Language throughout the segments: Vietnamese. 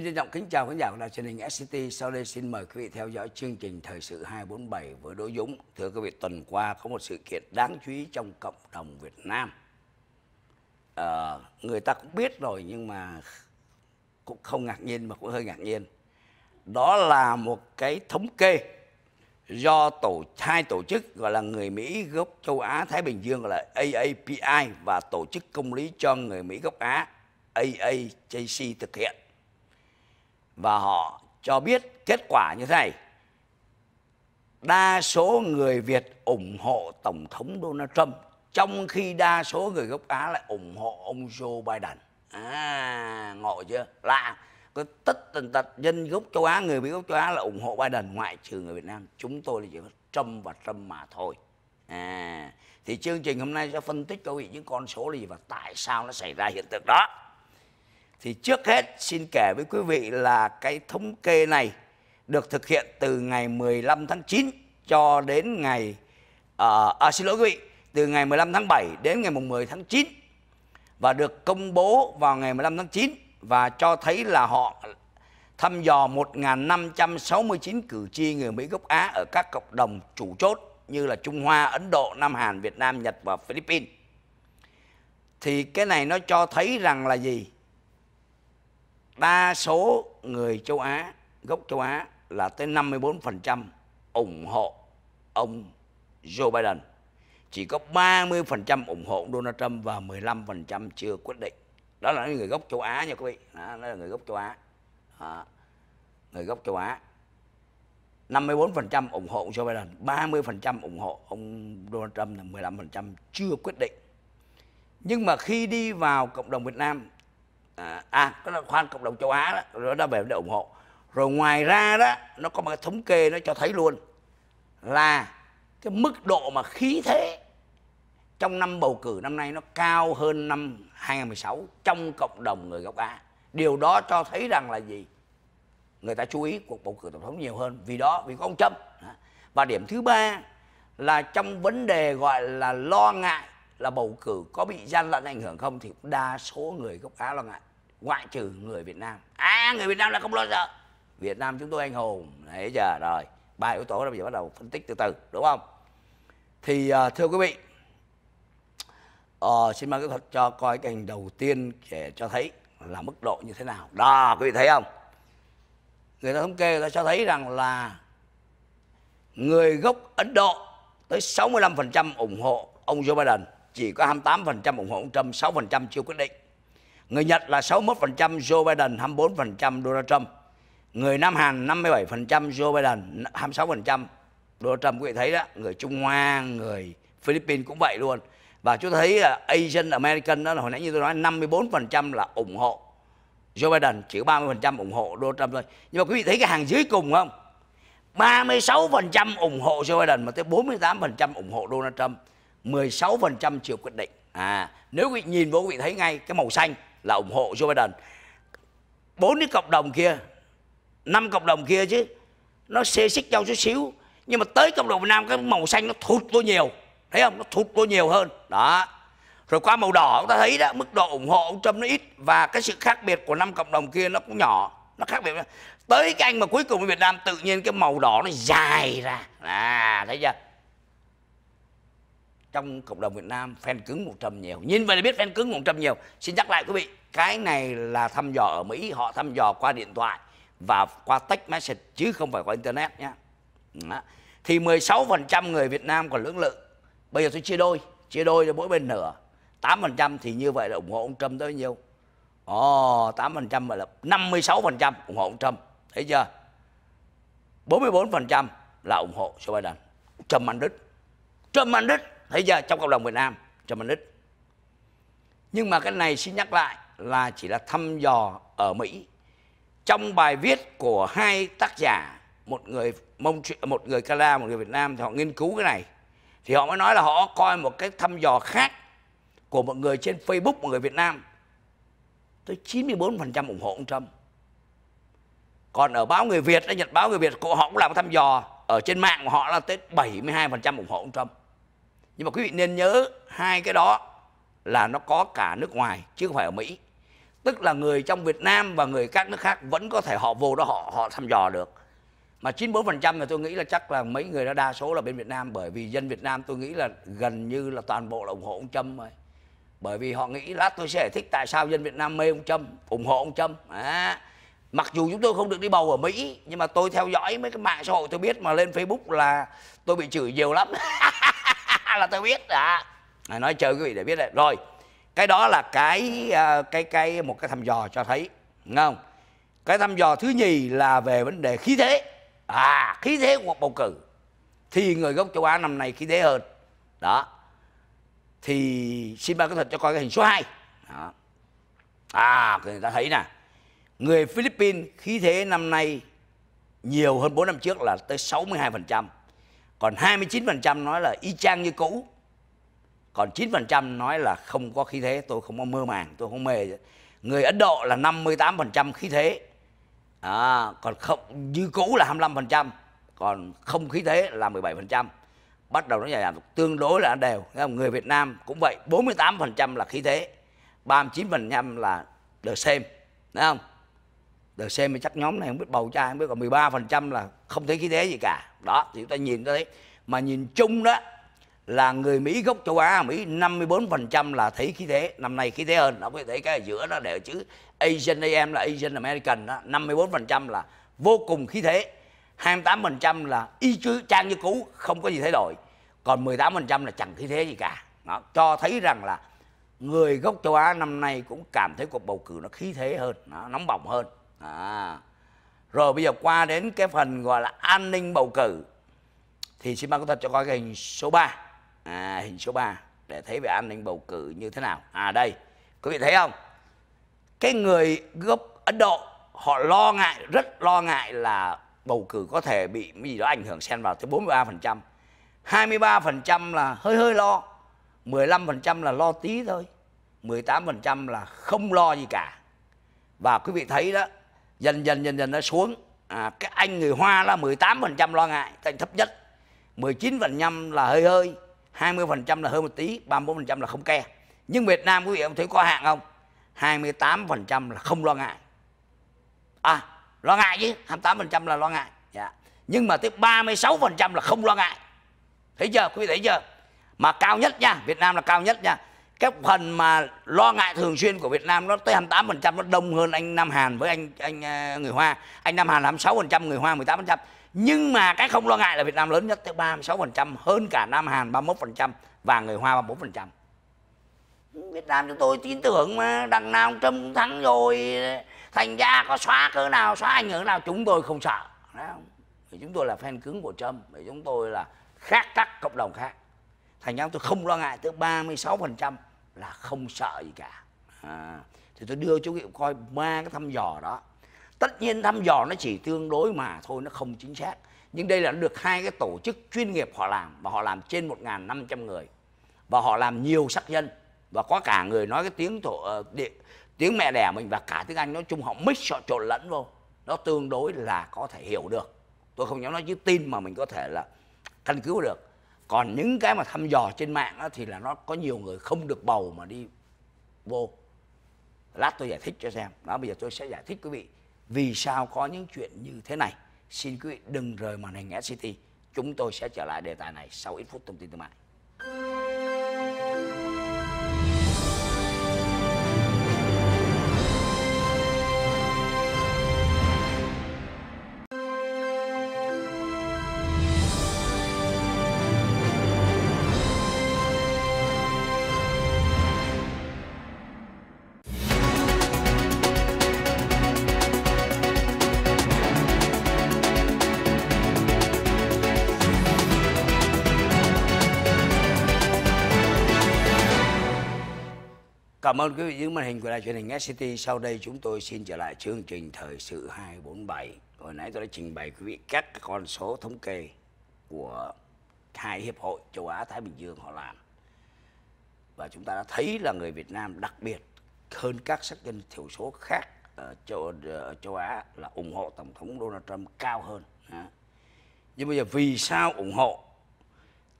Xin trân trọng kính chào khán giả của đài truyền hình SCT. Sau đây xin mời quý vị theo dõi chương trình Thời sự 247 với Đỗ Dũng. Thưa quý vị, tuần qua có một sự kiện đáng chú ý trong cộng đồng Việt Nam. À, người ta cũng biết rồi nhưng mà cũng không ngạc nhiên mà cũng hơi ngạc nhiên. Đó là một cái thống kê do tổ hai tổ chức gọi là người Mỹ gốc châu Á Thái Bình Dương gọi là AAPI và tổ chức công lý cho người Mỹ gốc Á AAJC thực hiện và họ cho biết kết quả như thế này. Đa số người Việt ủng hộ Tổng thống Donald Trump trong khi đa số người gốc Á lại ủng hộ ông Joe Biden. À, ngộ chưa? Lạ. Có tất tần tật dân gốc châu Á, người Mỹ gốc châu Á là ủng hộ Biden ngoại trừ người Việt Nam. Chúng tôi là chỉ có Trump và Trump mà thôi. À, thì chương trình hôm nay sẽ phân tích cho quý vị những con số là gì và tại sao nó xảy ra hiện tượng đó. Thì trước hết xin kể với quý vị là cái thống kê này được thực hiện từ ngày 15 tháng 9 cho đến ngày à, à xin lỗi quý vị, từ ngày 15 tháng 7 đến ngày 10 tháng 9 và được công bố vào ngày 15 tháng 9 và cho thấy là họ thăm dò 1.569 cử tri người Mỹ gốc Á ở các cộng đồng chủ chốt như là Trung Hoa, Ấn Độ, Nam Hàn, Việt Nam, Nhật và Philippines. Thì cái này nó cho thấy rằng là gì? đa số người châu Á, gốc châu Á là tới 54% ủng hộ ông Joe Biden. Chỉ có 30% ủng hộ Donald Trump và 15% chưa quyết định. Đó là người gốc châu Á nha quý vị. Đó, là người gốc châu Á. Đó. Người gốc châu Á. 54% ủng hộ Joe Biden, 30% ủng hộ ông Donald Trump là 15% chưa quyết định. Nhưng mà khi đi vào cộng đồng Việt Nam à, à cái đó khoan cộng đồng châu Á đó rồi nó về để ủng hộ rồi ngoài ra đó nó có một cái thống kê nó cho thấy luôn là cái mức độ mà khí thế trong năm bầu cử năm nay nó cao hơn năm 2016 trong cộng đồng người gốc Á. Điều đó cho thấy rằng là gì? Người ta chú ý cuộc bầu cử tổng thống nhiều hơn vì đó, vì có ông Trump. Và điểm thứ ba là trong vấn đề gọi là lo ngại là bầu cử có bị gian lận ảnh hưởng không thì đa số người gốc Á lo ngại ngoại trừ người Việt Nam à người Việt Nam là không lo sợ Việt Nam chúng tôi anh hùng đấy giờ rồi ba yếu tố đó bây giờ bắt đầu phân tích từ từ đúng không thì uh, thưa quý vị uh, xin mang kỹ thuật cho coi cái hình đầu tiên để cho thấy là mức độ như thế nào đó quý vị thấy không người ta thống kê người ta cho thấy rằng là người gốc Ấn Độ tới 65% ủng hộ ông Joe Biden chỉ có 28% ủng hộ ông Trump 6% chưa quyết định Người Nhật là 61%, Joe Biden 24%, Donald Trump. Người Nam Hàn 57%, Joe Biden 26%, Donald Trump. Quý vị thấy đó, người Trung Hoa, người Philippines cũng vậy luôn. Và chúng thấy là Asian American đó là hồi nãy như tôi nói 54% là ủng hộ Joe Biden, chỉ có 30% ủng hộ Donald Trump thôi. Nhưng mà quý vị thấy cái hàng dưới cùng không? 36% ủng hộ Joe Biden mà tới 48% ủng hộ Donald Trump, 16% chiều quyết định. À, nếu quý vị nhìn vô quý vị thấy ngay cái màu xanh là ủng hộ Joe Biden bốn cái cộng đồng kia năm cộng đồng kia chứ nó xê xích nhau chút xíu nhưng mà tới cộng đồng Việt Nam cái màu xanh nó thụt vô nhiều thấy không nó thụt vô nhiều hơn đó rồi qua màu đỏ chúng ta thấy đó mức độ ủng hộ ông Trump nó ít và cái sự khác biệt của năm cộng đồng kia nó cũng nhỏ nó khác biệt tới cái anh mà cuối cùng ở Việt Nam tự nhiên cái màu đỏ nó dài ra à thấy chưa trong cộng đồng Việt Nam fan cứng 100 nhiều nhìn vậy là biết fan cứng 100 nhiều xin nhắc lại quý vị cái này là thăm dò ở Mỹ họ thăm dò qua điện thoại và qua text message chứ không phải qua internet nhé thì 16% người Việt Nam còn lưỡng lự bây giờ tôi chia đôi chia đôi cho mỗi bên nửa 8% thì như vậy là ủng hộ ông Trump tới nhiêu Ồ, oh, 8% mà là 56% ủng hộ ông Trump. Thấy chưa? 44% là ủng hộ Joe Biden. Trump ăn đứt. Trump ăn đứt thấy giờ trong cộng đồng Việt Nam cho mình ít nhưng mà cái này xin nhắc lại là chỉ là thăm dò ở Mỹ trong bài viết của hai tác giả một người mông một người Canada một người Việt Nam thì họ nghiên cứu cái này thì họ mới nói là họ coi một cái thăm dò khác của một người trên Facebook một người Việt Nam tới 94% ủng hộ ông Trump còn ở báo người Việt, ở Nhật báo người Việt, họ cũng làm thăm dò ở trên mạng của họ là tới 72% ủng hộ ông Trump nhưng mà quý vị nên nhớ hai cái đó là nó có cả nước ngoài chứ không phải ở Mỹ tức là người trong Việt Nam và người các nước khác vẫn có thể họ vô đó họ họ thăm dò được mà 94% là tôi nghĩ là chắc là mấy người đó đa số là bên Việt Nam bởi vì dân Việt Nam tôi nghĩ là gần như là toàn bộ là ủng hộ ông Trâm rồi bởi vì họ nghĩ lát tôi sẽ giải thích tại sao dân Việt Nam mê ông Trâm ủng hộ ông Trâm à, mặc dù chúng tôi không được đi bầu ở Mỹ nhưng mà tôi theo dõi mấy cái mạng xã hội tôi biết mà lên Facebook là tôi bị chửi nhiều lắm là tôi biết dạ à, nói chơi quý vị để biết đấy rồi cái đó là cái ờ, cái cái một cái thăm dò cho thấy đúng không cái thăm dò thứ nhì là về vấn đề khí thế à khí thế của cuộc bầu cử thì người gốc châu á năm nay khí thế hơn đó thì xin ban có thật cho coi cái hình số 2 đó. à người ta thấy nè người philippines khí thế năm nay nhiều hơn 4 năm trước là tới 62% còn 29% nói là y chang như cũ còn 9% nói là không có khí thế tôi không có mơ màng tôi không mê người Ấn Độ là 58% khí thế à, còn không như cũ là 25% còn không khí thế là 17% bắt đầu nó giảm tương đối là đều người Việt Nam cũng vậy 48% là khí thế 39% là được xem đúng không được xem thì chắc nhóm này không biết bầu trai không biết còn 13% là không thấy khí thế gì cả đó thì chúng ta nhìn ta thấy mà nhìn chung đó là người Mỹ gốc châu Á Mỹ 54% là thấy khí thế năm nay khí thế hơn nó có thể cái ở giữa nó đều chứ Asian AM là Asian American đó 54% là vô cùng khí thế 28% là y chứ trang như cũ không có gì thay đổi còn 18% là chẳng khí thế gì cả đó, cho thấy rằng là người gốc châu Á năm nay cũng cảm thấy cuộc bầu cử nó khí thế hơn nó nóng bỏng hơn à rồi bây giờ qua đến cái phần gọi là an ninh bầu cử thì xin ban có thật cho coi cái hình số 3 à, hình số 3 để thấy về an ninh bầu cử như thế nào à đây quý vị thấy không cái người gốc Ấn Độ họ lo ngại rất lo ngại là bầu cử có thể bị cái gì đó ảnh hưởng xen vào tới 43% 23% là hơi hơi lo 15% là lo tí thôi 18% là không lo gì cả và quý vị thấy đó dần dần dần dần nó xuống à, cái anh người Hoa là 18% lo ngại thành thấp nhất 19% là hơi hơi 20% là hơn một tí 34% là không ke nhưng Việt Nam quý vị ông thấy có hạng không 28% là không lo ngại à lo ngại chứ 28% là lo ngại dạ. nhưng mà tới 36% là không lo ngại thấy chưa quý vị thấy chưa mà cao nhất nha Việt Nam là cao nhất nha cái phần mà lo ngại thường xuyên của Việt Nam nó tới 28% nó đông hơn anh Nam Hàn với anh anh ờ, người Hoa. Anh Nam Hàn là 26%, người Hoa 18%. Nhưng mà cái không lo ngại là Việt Nam lớn nhất tới 36% hơn cả Nam Hàn 31% và người Hoa 34%. Việt Nam chúng tôi tin tưởng mà đằng nào Trump thắng rồi thành ra có xóa cỡ nào xóa ảnh hưởng nào chúng tôi không sợ Đấy Vì chúng tôi là fan cứng của Trump Vì chúng tôi là khác các cộng đồng khác thành ra tôi không lo ngại tới 36% là không sợ gì cả à, thì tôi đưa chú hiệu coi ba cái thăm dò đó tất nhiên thăm dò nó chỉ tương đối mà thôi nó không chính xác nhưng đây là được hai cái tổ chức chuyên nghiệp họ làm và họ làm trên 1.500 người và họ làm nhiều sắc dân và có cả người nói cái tiếng thổ, uh, địa, tiếng mẹ đẻ mình và cả tiếng Anh nói chung họ mix họ trộn lẫn vô nó tương đối là có thể hiểu được tôi không dám nói chứ tin mà mình có thể là căn cứu được còn những cái mà thăm dò trên mạng đó, thì là nó có nhiều người không được bầu mà đi vô lát tôi giải thích cho xem đó bây giờ tôi sẽ giải thích quý vị vì sao có những chuyện như thế này xin quý vị đừng rời màn hình SCT chúng tôi sẽ trở lại đề tài này sau ít phút thông tin thương mại cảm ơn quý vị những màn hình của đài truyền hình SCT. Sau đây chúng tôi xin trở lại chương trình thời sự 247. Hồi nãy tôi đã trình bày quý vị các con số thống kê của hai hiệp hội châu Á Thái Bình Dương họ làm. Và chúng ta đã thấy là người Việt Nam đặc biệt hơn các sắc dân thiểu số khác ở châu, ở châu Á là ủng hộ Tổng thống Donald Trump cao hơn. Nhưng bây giờ vì sao ủng hộ?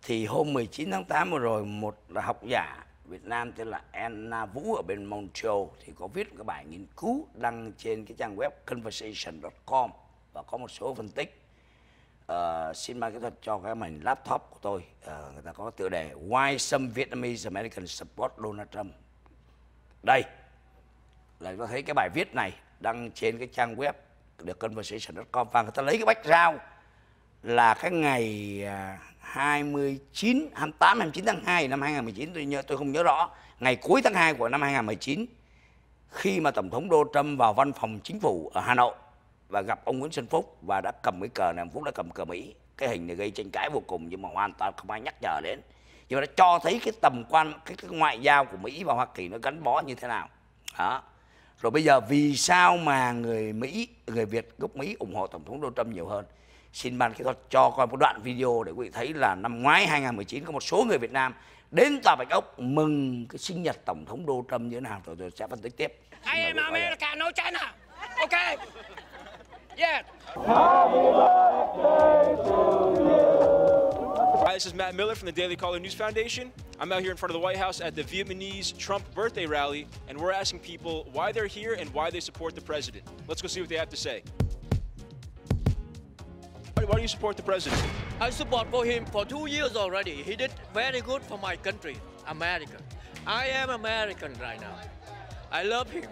Thì hôm 19 tháng 8 vừa rồi một học giả Việt Nam tên là Anna Vũ ở bên Montreal thì có viết một cái bài nghiên cứu đăng trên cái trang web conversation.com và có một số phân tích uh, xin mang kỹ thuật cho cái màn laptop của tôi uh, người ta có tựa đề Why some Vietnamese Americans support Donald Trump đây là tôi thấy cái bài viết này đăng trên cái trang web được conversation.com và người ta lấy cái bách rau là cái ngày à, 29 28 29 tháng 2 năm 2019 tôi nhớ tôi không nhớ rõ ngày cuối tháng 2 của năm 2019 khi mà tổng thống Donald Trump vào văn phòng chính phủ ở Hà Nội và gặp ông Nguyễn Xuân Phúc và đã cầm cái cờ này ông Phúc đã cầm cờ Mỹ cái hình này gây tranh cãi vô cùng nhưng mà hoàn toàn không ai nhắc nhở đến nhưng mà nó cho thấy cái tầm quan cái, cái ngoại giao của Mỹ và Hoa Kỳ nó gắn bó như thế nào đó rồi bây giờ vì sao mà người Mỹ người Việt gốc Mỹ ủng hộ tổng thống Donald Trump nhiều hơn xin ban kỹ thuật cho coi một đoạn video để quý vị thấy là năm ngoái 2019 có một số người Việt Nam đến tòa Bạch Ốc mừng cái sinh nhật Tổng thống Đô Trump như thế nào rồi, rồi sẽ phân tích tiếp. I am America, no China. Okay. Yeah. Happy birthday Hi, this is Matt Miller from the Daily Caller News Foundation. I'm out here in front of the White House at the Vietnamese Trump birthday rally, and we're asking people why they're here and why they support the president. Let's go see what they have to say. why do you support the president? I support for him for two years already. He did very good for my country, America. I am American right now. I love him.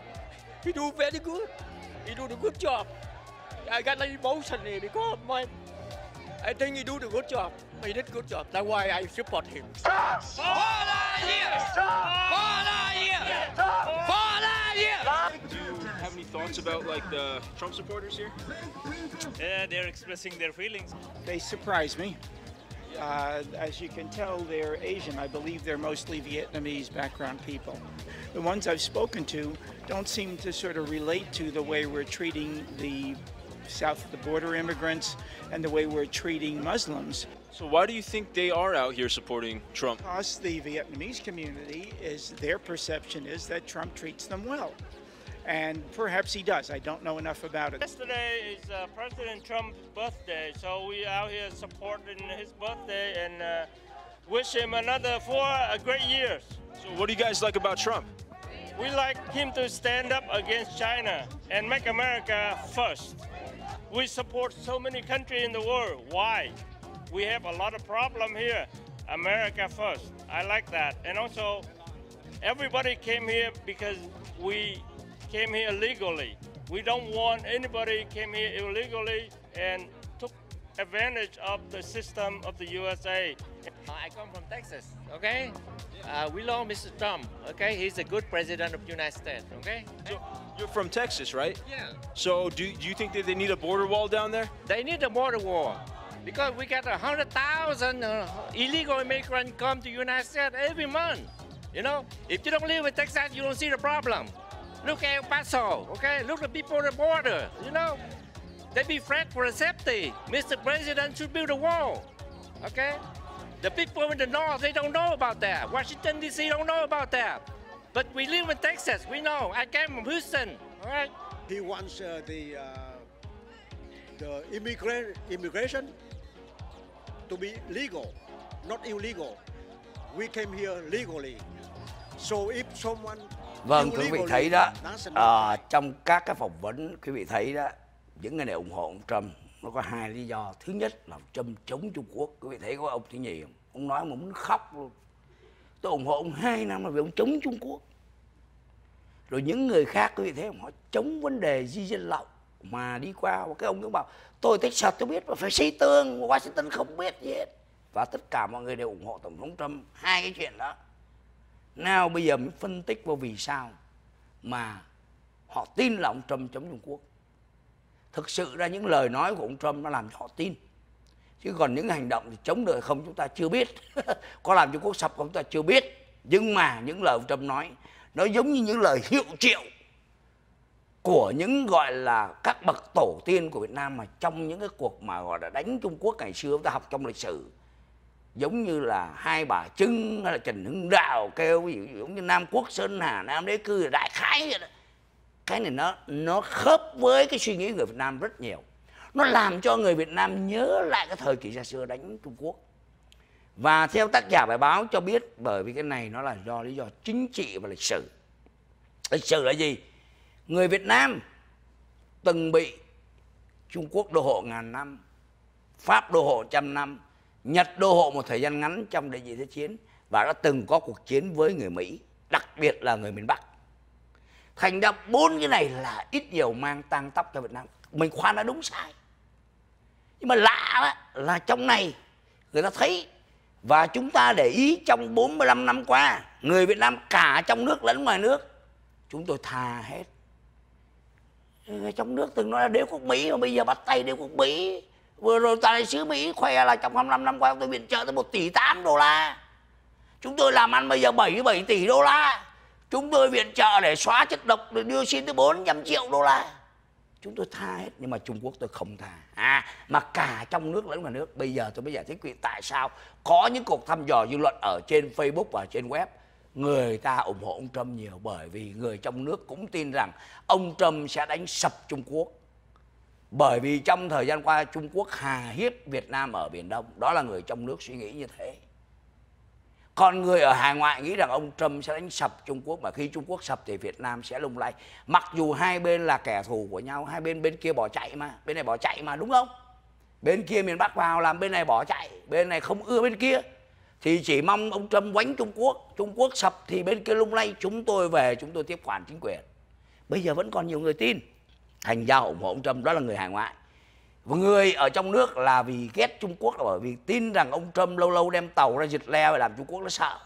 He do very good. He do the good job. I got like emotion here because my I think he do the good job. He did good job. That's why I support him. Stop! Stop! Stop! Stop! Stop! Stop! Stop! thoughts about like the Trump supporters here? Yeah, they're expressing their feelings. They surprise me. Uh, as you can tell, they're Asian. I believe they're mostly Vietnamese background people. The ones I've spoken to don't seem to sort of relate to the way we're treating the south of the border immigrants and the way we're treating Muslims. So why do you think they are out here supporting Trump? Because the Vietnamese community is their perception is that Trump treats them well and perhaps he does. I don't know enough about it. Yesterday is uh, President Trump's birthday, so we out here supporting his birthday and uh, wish him another four uh, great years. So what do you guys like about Trump? We like him to stand up against China and make America first. We support so many countries in the world. Why? We have a lot of problem here. America first. I like that. And also, everybody came here because we came here legally. We don't want anybody came here illegally and took advantage of the system of the USA. Uh, I come from Texas, okay? Uh, we love Mr. Trump, okay? He's a good president of the United States, okay? So you're from Texas, right? Yeah. So do, do you think that they need a border wall down there? They need a border wall because we got 100,000 uh, illegal immigrants come to the United States every month. You know, if you don't live in Texas, you don't see the problem. Look at El Paso, okay? Look the people on the border, you know? They be afraid for safety. Mr. President should build a wall, okay? The people in the north, they don't know about that. Washington, D.C. don't know about that. But we live in Texas, we know. I came from Houston, all right? He wants uh, the, uh, the immigra immigration to be legal, not illegal. We came here legally. So if someone vâng quý vị thấy đó à, trong các cái phỏng vấn quý vị thấy đó những người này ủng hộ ông trump nó có hai lý do thứ nhất là ông trump chống trung quốc quý vị thấy có ông thứ nhì không ông nói mà muốn khóc luôn tôi ủng hộ ông hai năm là vì ông chống trung quốc rồi những người khác quý vị thấy không họ chống vấn đề di dân lậu mà đi qua cái ông cũng bảo tôi thích sạch tôi biết mà phải xây tường washington không biết gì hết và tất cả mọi người đều ủng hộ tổng thống trump hai cái chuyện đó nào bây giờ mình phân tích vào vì sao mà họ tin là ông Trump chống Trung Quốc. Thực sự ra những lời nói của ông Trump nó làm cho họ tin. Chứ còn những hành động thì chống được không chúng ta chưa biết. Có làm Trung Quốc sập không chúng ta chưa biết. Nhưng mà những lời ông Trump nói nó giống như những lời hiệu triệu của những gọi là các bậc tổ tiên của Việt Nam mà trong những cái cuộc mà gọi là đánh Trung Quốc ngày xưa chúng ta học trong lịch sử giống như là hai bà trưng hay là trần hưng đạo kêu ví dụ giống như nam quốc sơn hà nam đế cư đại khái vậy đó cái này nó nó khớp với cái suy nghĩ người việt nam rất nhiều nó làm cho người việt nam nhớ lại cái thời kỳ xa xưa đánh trung quốc và theo tác giả bài báo cho biết bởi vì cái này nó là do lý do chính trị và lịch sử lịch sử là gì người việt nam từng bị trung quốc đô hộ ngàn năm pháp đô hộ trăm năm Nhật đô hộ một thời gian ngắn trong đại diện thế chiến và đã từng có cuộc chiến với người Mỹ, đặc biệt là người miền Bắc. Thành ra bốn cái này là ít nhiều mang tang tóc cho Việt Nam. Mình khoan đã đúng sai. Nhưng mà lạ đó, là trong này người ta thấy và chúng ta để ý trong 45 năm qua, người Việt Nam cả trong nước lẫn ngoài nước, chúng tôi tha hết. Trong nước từng nói là đế quốc Mỹ mà bây giờ bắt tay đế quốc Mỹ Vừa rồi tài xứ Mỹ khoe là trong 25 năm qua tôi viện trợ tới 1 tỷ 8 đô la. Chúng tôi làm ăn bây giờ 77 tỷ đô la. Chúng tôi viện trợ để xóa chất độc để đưa xin tới 400 triệu đô la. Chúng tôi tha hết nhưng mà Trung Quốc tôi không tha. À mà cả trong nước lẫn ngoài nước. Bây giờ tôi mới giải thích quý tại sao có những cuộc thăm dò dư luận ở trên Facebook và trên web người ta ủng hộ ông Trump nhiều bởi vì người trong nước cũng tin rằng ông Trump sẽ đánh sập Trung Quốc bởi vì trong thời gian qua Trung Quốc hà hiếp Việt Nam ở Biển Đông đó là người trong nước suy nghĩ như thế còn người ở hải ngoại nghĩ rằng ông Trump sẽ đánh sập Trung Quốc mà khi Trung Quốc sập thì Việt Nam sẽ lung lay mặc dù hai bên là kẻ thù của nhau hai bên bên kia bỏ chạy mà bên này bỏ chạy mà đúng không bên kia miền Bắc vào làm bên này bỏ chạy bên này không ưa bên kia thì chỉ mong ông Trump quánh Trung Quốc Trung Quốc sập thì bên kia lung lay chúng tôi về chúng tôi tiếp quản chính quyền bây giờ vẫn còn nhiều người tin thành ra ủng hộ ông Trump đó là người hải ngoại và người ở trong nước là vì ghét Trung Quốc là bởi vì tin rằng ông Trump lâu lâu đem tàu ra giật leo và làm Trung Quốc nó sợ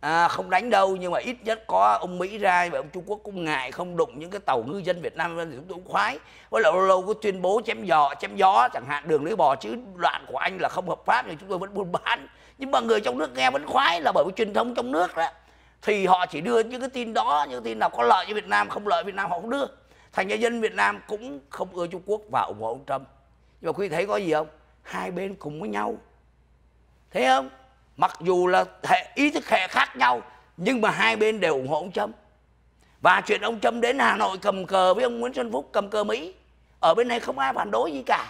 à, không đánh đâu nhưng mà ít nhất có ông Mỹ ra và ông Trung Quốc cũng ngại không đụng những cái tàu ngư dân Việt Nam thì chúng tôi cũng khoái với lại lâu lâu có tuyên bố chém giò chém gió chẳng hạn đường lưỡi bò chứ đoạn của anh là không hợp pháp thì chúng tôi vẫn buôn bán nhưng mà người trong nước nghe vẫn khoái là bởi vì truyền thông trong nước đó thì họ chỉ đưa những cái tin đó những cái tin nào có lợi cho Việt Nam không lợi Việt Nam họ không đưa thành ra dân Việt Nam cũng không ưa Trung Quốc và ủng hộ ông Trump nhưng mà quý vị thấy có gì không hai bên cùng với nhau thấy không mặc dù là hệ ý thức hệ khác nhau nhưng mà hai bên đều ủng hộ ông Trump và chuyện ông Trump đến Hà Nội cầm cờ với ông Nguyễn Xuân Phúc cầm cờ Mỹ ở bên này không ai phản đối gì cả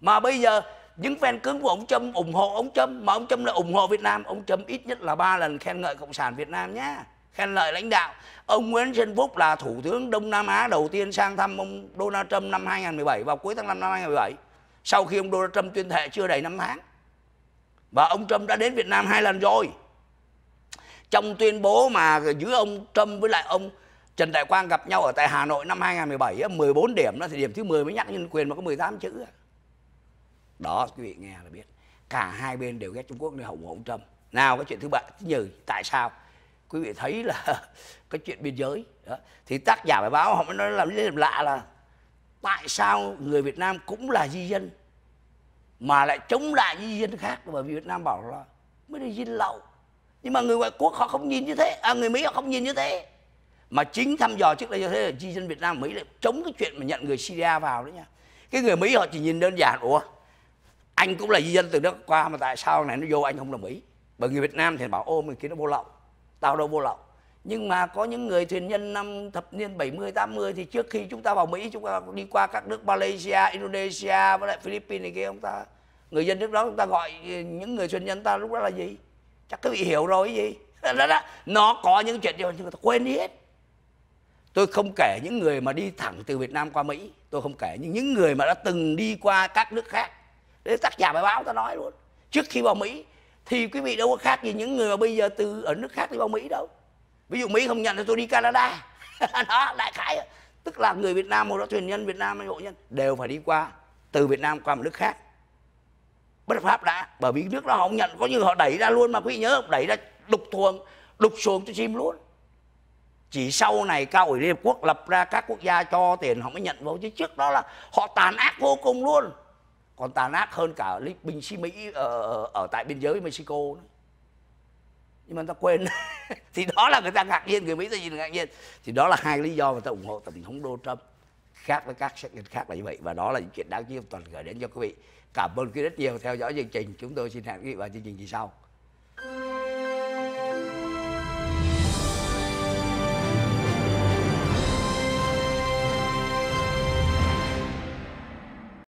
mà bây giờ những fan cứng của ông Trump ủng hộ ông Trump mà ông Trump là ủng hộ Việt Nam ông Trump ít nhất là ba lần khen ngợi cộng sản Việt Nam nhé khen ngợi lãnh đạo ông Nguyễn Xuân Phúc là thủ tướng Đông Nam Á đầu tiên sang thăm ông Donald Trump năm 2017 vào cuối tháng 5 năm 2017 sau khi ông Donald Trump tuyên thệ chưa đầy 5 tháng và ông Trump đã đến Việt Nam hai lần rồi trong tuyên bố mà giữa ông Trump với lại ông Trần Đại Quang gặp nhau ở tại Hà Nội năm 2017 14 điểm đó thì điểm thứ 10 mới nhắc nhân quyền mà có 18 chữ đó quý vị nghe là biết cả hai bên đều ghét Trung Quốc nên hậu ủng hộ ông Trump nào cái chuyện thứ ba thứ nhừ tại sao quý vị thấy là cái chuyện biên giới đó. thì tác giả bài báo họ mới nói làm làm lạ là tại sao người Việt Nam cũng là di dân mà lại chống lại di dân khác bởi vì Việt Nam bảo là mới đi di lậu nhưng mà người ngoại quốc họ không nhìn như thế à người Mỹ họ không nhìn như thế mà chính thăm dò trước đây cho thế là di dân Việt Nam Mỹ lại chống cái chuyện mà nhận người Syria vào đấy nha cái người Mỹ họ chỉ nhìn đơn giản ủa anh cũng là di dân từ nước qua mà tại sao này nó vô anh không là Mỹ bởi người Việt Nam thì bảo ô người kia nó vô lậu tạo đầu vô lậu nhưng mà có những người thuyền nhân năm thập niên 70 80 thì trước khi chúng ta vào Mỹ chúng ta đi qua các nước Malaysia, Indonesia với lại Philippines này kia ông ta người dân nước đó chúng ta gọi những người thuyền nhân ta lúc đó là gì? Chắc các vị hiểu rồi gì? Đó, đó, nó có những chuyện nhưng mà ta quên đi hết. Tôi không kể những người mà đi thẳng từ Việt Nam qua Mỹ, tôi không kể nhưng những người mà đã từng đi qua các nước khác. Đấy tác giả bài báo ta nói luôn. Trước khi vào Mỹ thì quý vị đâu có khác gì những người mà bây giờ từ ở nước khác đi vào mỹ đâu ví dụ mỹ không nhận thì tôi đi canada đó đại khái tức là người việt nam một đó thuyền nhân việt nam hay hộ nhân đều phải đi qua từ việt nam qua một nước khác bất pháp đã bởi vì nước đó họ không nhận có như họ đẩy ra luôn mà quý vị nhớ đẩy ra đục thuồng đục xuồng cho chim luôn chỉ sau này cao ủy liên hợp quốc lập ra các quốc gia cho tiền họ mới nhận vào chứ trước đó là họ tàn ác vô cùng luôn còn tàn ác hơn cả lính binh sĩ Mỹ ở, ở tại biên giới Mexico nữa. nhưng mà người ta quên thì đó là người ta ngạc nhiên người Mỹ ta nhìn ngạc nhiên thì đó là hai lý do mà ta ủng hộ tổng thống Donald Trump khác với các sách nhân khác là như vậy và đó là những chuyện đáng chú ý toàn gửi đến cho quý vị cảm ơn quý rất nhiều theo dõi chương trình chúng tôi xin hẹn quý vị vào chương trình gì sau.